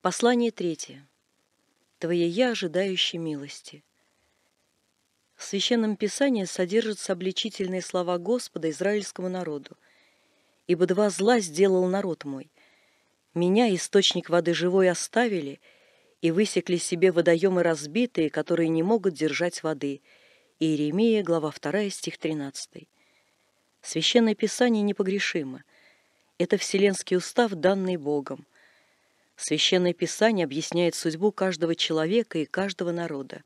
Послание третье. Твоей я ожидающей милости. В Священном Писании содержатся обличительные слова Господа израильскому народу. «Ибо два зла сделал народ мой. Меня, источник воды живой, оставили, и высекли себе водоемы разбитые, которые не могут держать воды». Иеремия, глава 2, стих 13. Священное Писание непогрешимо. Это вселенский устав, данный Богом – Священное Писание объясняет судьбу каждого человека и каждого народа.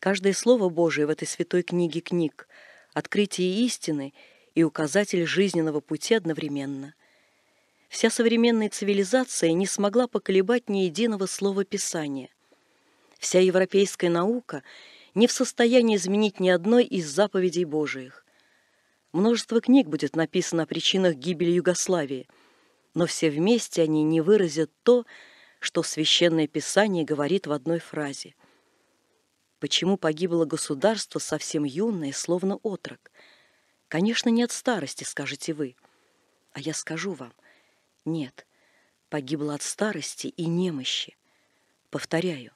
Каждое Слово Божие в этой святой книге книг – открытие истины и указатель жизненного пути одновременно. Вся современная цивилизация не смогла поколебать ни единого слова Писания. Вся европейская наука не в состоянии изменить ни одной из заповедей Божиих. Множество книг будет написано о причинах гибели Югославии – но все вместе они не выразят то, что Священное Писание говорит в одной фразе. Почему погибло государство совсем юное, словно отрок? Конечно, не от старости, скажете вы. А я скажу вам, нет, погибло от старости и немощи. Повторяю,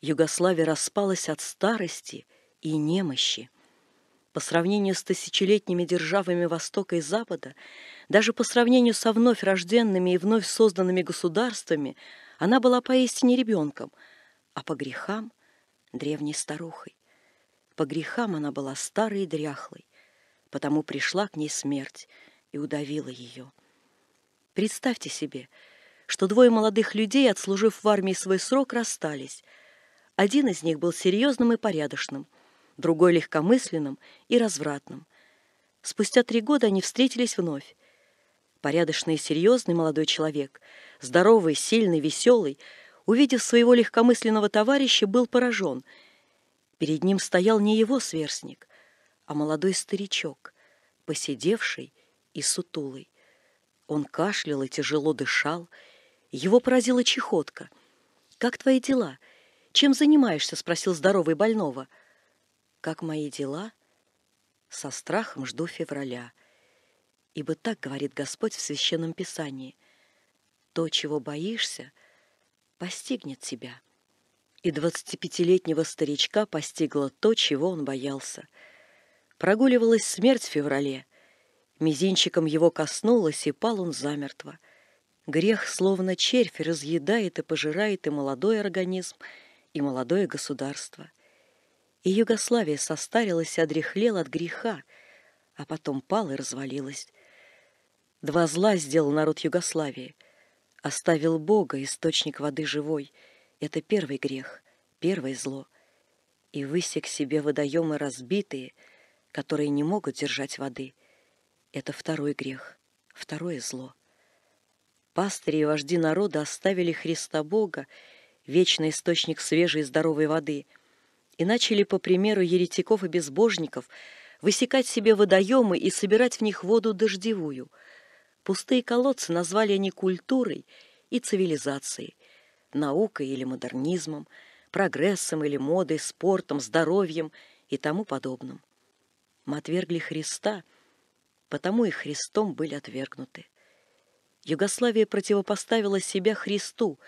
Югославия распалась от старости и немощи. По сравнению с тысячелетними державами Востока и Запада, даже по сравнению со вновь рожденными и вновь созданными государствами она была поистине ребенком, а по грехам — древней старухой. По грехам она была старой и дряхлой, потому пришла к ней смерть и удавила ее. Представьте себе, что двое молодых людей, отслужив в армии свой срок, расстались. Один из них был серьезным и порядочным, другой — легкомысленным и развратным. Спустя три года они встретились вновь. Порядочный и серьезный молодой человек, здоровый, сильный, веселый, увидев своего легкомысленного товарища, был поражен. Перед ним стоял не его сверстник, а молодой старичок, посидевший и сутулый. Он кашлял и тяжело дышал. Его поразила чехотка. «Как твои дела? Чем занимаешься?» — спросил здоровый больного. «Как мои дела?» «Со страхом жду февраля. Ибо так говорит Господь в Священном Писании. То, чего боишься, постигнет тебя. И двадцатипятилетнего старичка постигло то, чего он боялся. Прогуливалась смерть в феврале. Мизинчиком его коснулась, и пал он замертво. Грех, словно червь, разъедает и пожирает и молодой организм, и молодое государство. И Югославия состарилась и одряхлела от греха, а потом пал и развалилась. Два зла сделал народ Югославии. Оставил Бога, источник воды живой. Это первый грех, первое зло. И высек себе водоемы разбитые, которые не могут держать воды. Это второй грех, второе зло. Пастыри и вожди народа оставили Христа Бога, вечный источник свежей и здоровой воды, и начали, по примеру еретиков и безбожников, высекать себе водоемы и собирать в них воду дождевую — Пустые колодцы назвали они культурой и цивилизацией, наукой или модернизмом, прогрессом или модой, спортом, здоровьем и тому подобным. Мы отвергли Христа, потому и Христом были отвергнуты. Югославия противопоставила себя Христу,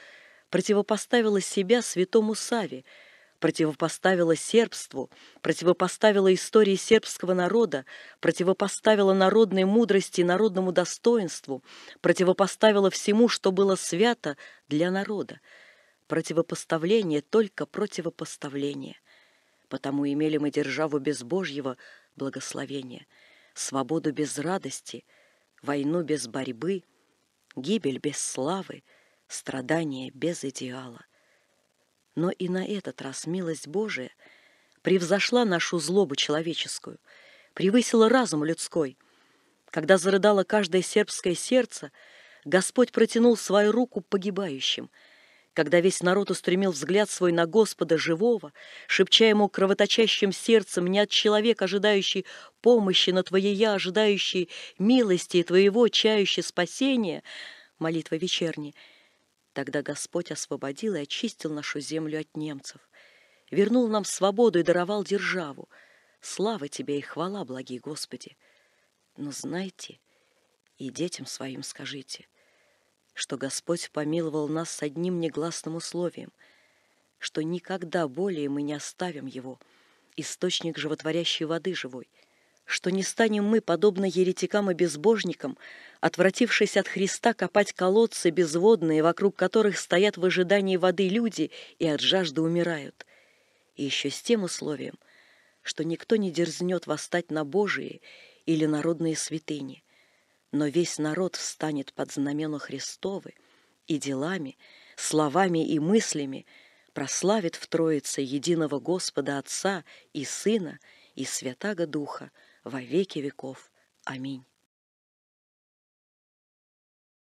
противопоставила себя святому Саве – противопоставила сербству, противопоставила истории сербского народа, противопоставила народной мудрости и народному достоинству, противопоставила всему, что было свято для народа. Противопоставление только противопоставление. Потому имели мы державу безбожьего благословения, свободу без радости, войну без борьбы, гибель без славы, страдания без идеала. Но и на этот раз милость Божия превзошла нашу злобу человеческую, превысила разум людской. Когда зарыдало каждое сербское сердце, Господь протянул свою руку погибающим. Когда весь народ устремил взгляд свой на Господа живого, шепча ему кровоточащим сердцем, не от человека ожидающий помощи, но твоей я, ожидающий милости и твоего, чающий спасения, молитва вечерняя. Тогда Господь освободил и очистил нашу землю от немцев, вернул нам свободу и даровал державу. Слава тебе и хвала, благий Господи! Но знайте и детям своим скажите, что Господь помиловал нас с одним негласным условием, что никогда более мы не оставим Его, источник животворящей воды живой — что не станем мы, подобно еретикам и безбожникам, отвратившись от Христа, копать колодцы безводные, вокруг которых стоят в ожидании воды люди и от жажды умирают. И еще с тем условием, что никто не дерзнет восстать на Божие или народные святыни, но весь народ встанет под знамену Христовы и делами, словами и мыслями прославит в Троице единого Господа Отца и Сына и Святаго Духа, во веки веков. Аминь.